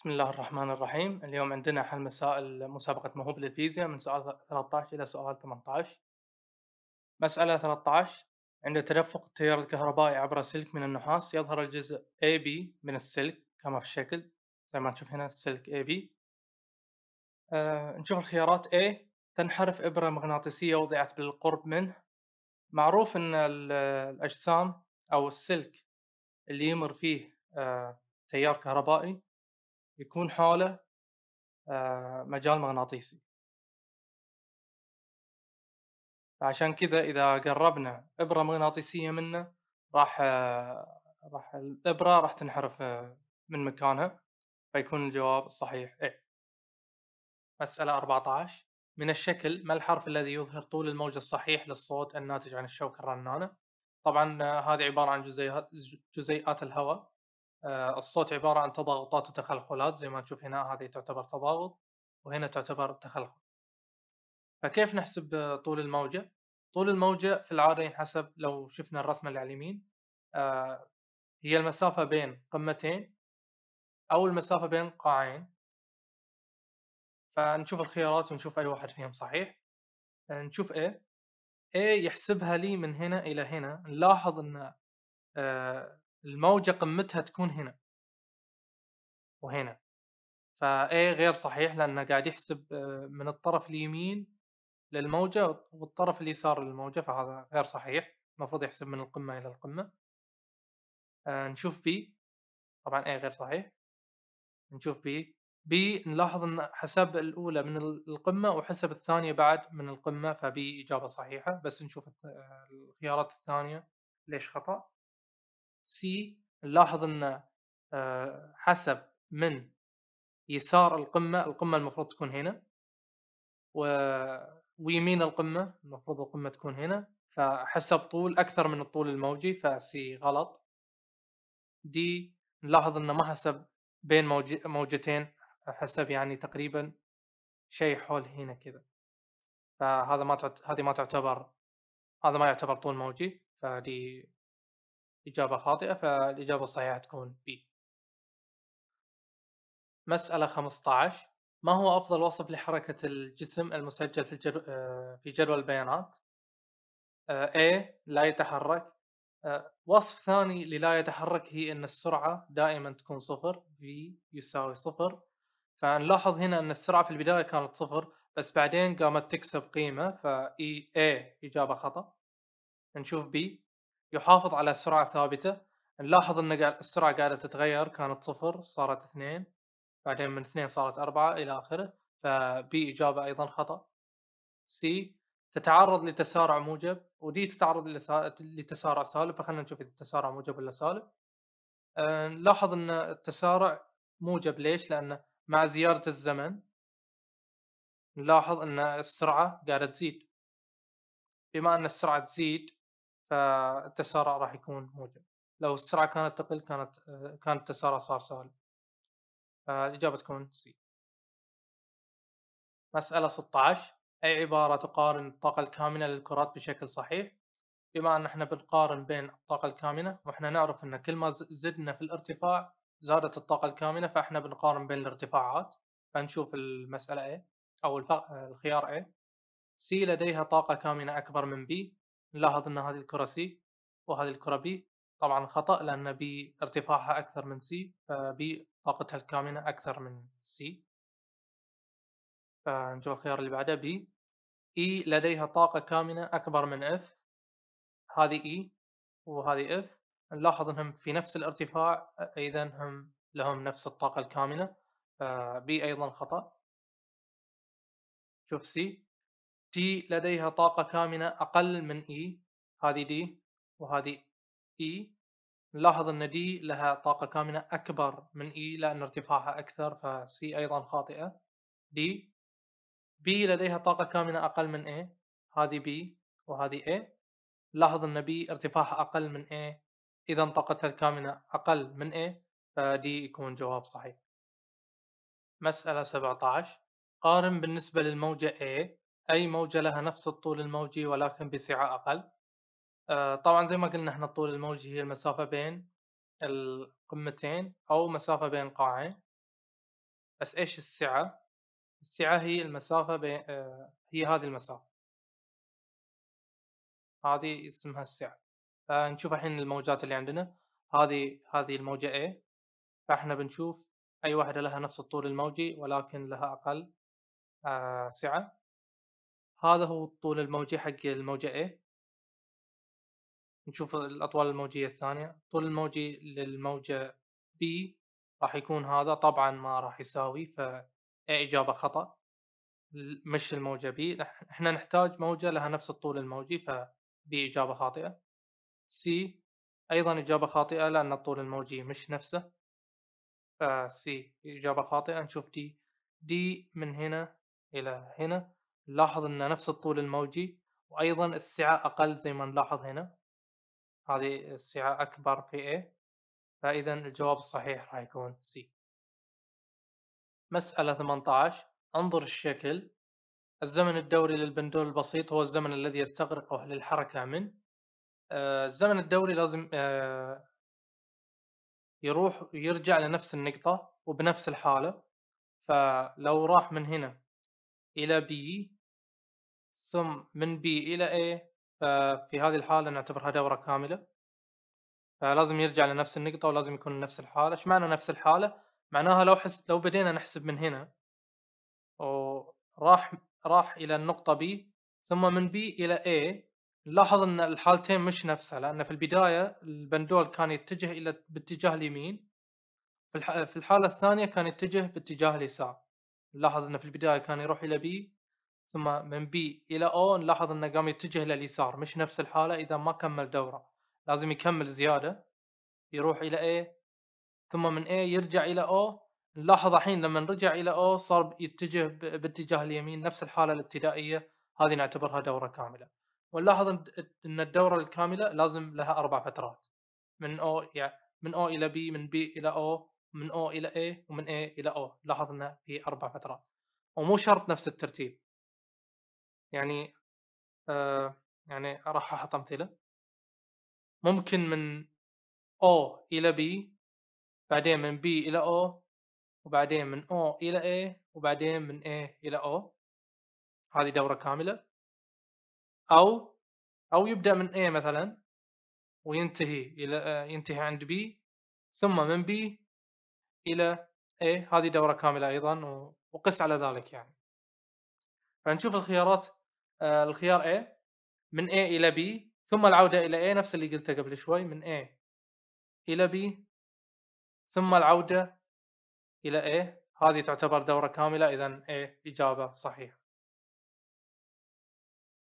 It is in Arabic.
بسم الله الرحمن الرحيم اليوم عندنا حل مسائل مسابقة موهوب للفيزياء من سؤال 13 إلى سؤال 18 مسألة 13 عند تدفق التيار الكهربائي عبر سلك من النحاس يظهر الجزء AB من السلك كما في الشكل زي ما نشوف هنا السلك AB آه نشوف الخيارات A تنحرف إبرة مغناطيسية وضعت بالقرب منه معروف أن الأجسام أو السلك اللي يمر فيه آه تيار كهربائي يكون حوله آه، مجال مغناطيسي عشان كذا اذا قربنا ابره مغناطيسيه منه راح آه، راح الابره راح تنحرف آه، من مكانها فيكون الجواب الصحيح اي مساله 14 من الشكل ما الحرف الذي يظهر طول الموجة الصحيح للصوت الناتج عن الشوكه الرنانه طبعا هذه عباره عن جزيئات الهواء آه، الصوت عبارة عن تضاغطات وتخلخلات زي ما تشوف هنا هذه تعتبر تضاغط وهنا تعتبر تخلخل فكيف نحسب طول الموجة؟ طول الموجة في العادة ينحسب لو شفنا الرسمة اللي على اليمين آه، هي المسافة بين قمتين أو المسافة بين قاعين فنشوف الخيارات ونشوف أي واحد فيهم صحيح نشوف A A يحسبها لي من هنا إلى هنا نلاحظ أن آه، الموجة قمتها تكون هنا وهنا فاي غير صحيح لانه قاعد يحسب آه، من الطرف اليمين للموجة والطرف اليسار للموجة فهذا غير صحيح المفروض يحسب من القمة الى القمة آه، نشوف بي طبعا اي غير صحيح نشوف بي بي نلاحظ ان حسب الاولى من القمة وحسب الثانية بعد من القمة فبي اجابة صحيحة بس نشوف آه، الخيارات الثانية ليش خطأ سي نلاحظ ان آه، حسب من يسار القمه القمه المفروض تكون هنا و... ويمين القمه المفروض القمه تكون هنا فحسب طول اكثر من الطول الموجي فسي غلط دي نلاحظ انه ما حسب بين موجتين حسب يعني تقريبا شيء حول هنا كذا فهذا ما تعت... هذه ما تعتبر هذا ما يعتبر طول موجي فدي إجابة خاطئة فالإجابة الصحيحة تكون B مسألة 15 ما هو أفضل وصف لحركة الجسم المسجل في, الجر... آه، في جدول البيانات؟ آه، A لا يتحرك آه، وصف ثاني للا يتحرك هي أن السرعة دائما تكون صفر V يساوي صفر فنلاحظ هنا أن السرعة في البداية كانت صفر بس بعدين قامت تكسب قيمة ف e، A إجابة خطأ نشوف B يحافظ على سرعه ثابته نلاحظ ان السرعه قاعده تتغير كانت صفر صارت اثنين بعدين من اثنين صارت اربعه الى اخره فبي اجابه ايضا خطا سي تتعرض لتسارع موجب ودي تتعرض لتسارع سالب فخلنا نشوف اذا التسارع موجب ولا سالب آه، نلاحظ ان التسارع موجب ليش؟ لان مع زياده الزمن نلاحظ ان السرعه قاعده تزيد بما ان السرعه تزيد فالتسارع راح يكون موجب لو السرعه كانت تقل كانت آه، كان التسارع صار سالب فالاجابه تكون سي مساله 16 اي عباره تقارن الطاقه الكامنه للكرات بشكل صحيح بما ان احنا بنقارن بين الطاقه الكامنه واحنا نعرف ان كل ما زدنا في الارتفاع زادت الطاقه الكامنه فاحنا بنقارن بين الارتفاعات فنشوف المساله ايه او الخيار ايه C لديها طاقة كامنة أكبر من B نلاحظ ان هذه الكره سي وهذه الكره بي طبعا خطا لان بي ارتفاعها اكثر من سي فبي طاقتها الكامنه اكثر من سي فنشوف الخيار اللي بعده بي اي e لديها طاقه كامنه اكبر من اف هذه اي e وهذه اف نلاحظ انهم في نفس الارتفاع اذا هم لهم نفس الطاقه الكامنه فبي ايضا خطا شوف سي T لديها طاقة كامنة أقل من E هذه D وهذه E نلاحظ أن D لها طاقة كامنة أكبر من E لأن ارتفاعها أكثر ف C أيضا خاطئة D B لديها طاقة كامنة أقل من A هذه B وهذه A نلاحظ أن B ارتفاعها أقل من A إذا طاقتها الكامنة أقل من A فدي يكون جواب صحيح مسألة 17 قارن بالنسبة للموجة A أي موجة لها نفس الطول الموجي ولكن بسعة أقل آه، طبعا زي ما قلنا احنا الطول الموجي هي المسافة بين القمتين أو مسافة بين قاعين بس إيش السعة؟ السعة هي المسافة بين آه، هي هذه المسافة هذه اسمها السعة فنشوف نشوف الحين الموجات اللي عندنا هذه هذه الموجة A فاحنا بنشوف أي واحدة لها نفس الطول الموجي ولكن لها أقل آه، سعة هذا هو الطول الموجي حق الموجة A نشوف الأطوال الموجية الثانية طول الموجي للموجة B راح يكون هذا طبعا ما راح يساوي ف إجابة خطأ مش الموجة B احنا نحتاج موجة لها نفس الطول الموجي ف B إجابة خاطئة C أيضا إجابة خاطئة لأن الطول الموجي مش نفسه ف C إجابة خاطئة نشوف D D من هنا إلى هنا نلاحظ ان نفس الطول الموجي وايضا السعه اقل زي ما نلاحظ هنا هذه السعه اكبر في A فاذا الجواب الصحيح راح يكون C مسألة 18 انظر الشكل الزمن الدوري للبندول البسيط هو الزمن الذي يستغرقه للحركة من آه، الزمن الدوري لازم آه، يروح ويرجع لنفس النقطة وبنفس الحالة فلو راح من هنا الى بي ثم من بي الى اي ففي هذه الحاله نعتبرها دوره كامله فلازم يرجع لنفس النقطه ولازم يكون نفس الحاله ايش معنى نفس الحاله معناها لو حس لو بدينا نحسب من هنا وراح راح الى النقطه بي ثم من بي الى اي نلاحظ ان الحالتين مش نفسها لان في البدايه البندول كان يتجه الى باتجاه اليمين في الحاله الثانيه كان يتجه باتجاه اليسار نلاحظ انه في البدايه كان يروح الى بي ثم من بي الى او نلاحظ انه قام يتجه لليسار مش نفس الحاله اذا ما كمل دوره لازم يكمل زياده يروح الى اي ثم من اي يرجع الى او نلاحظ الحين لما رجع الى او صار يتجه باتجاه اليمين نفس الحاله الابتدائيه هذه نعتبرها دوره كامله ونلاحظ ان الدوره الكامله لازم لها اربع فترات من او يعني من او الى بي من بي الى او من O إلى A إيه ومن A إيه إلى O لاحظنا في أربع فترات ومو شرط نفس الترتيب يعني آه يعني راح أحط أمثلة ممكن من O إلى B بعدين من B إلى O وبعدين من O إلى A إيه، وبعدين من A إلى O هذه دورة كاملة أو أو يبدأ من A مثلا وينتهي إلى آه، ينتهي عند B ثم من B الى ايه هذه دوره كامله ايضا وقس على ذلك يعني فنشوف الخيارات آه، الخيار A من A الى B ثم العوده الى A نفس اللي قلته قبل شوي من A الى B ثم العوده الى A هذه تعتبر دوره كامله اذا A اجابه صحيحه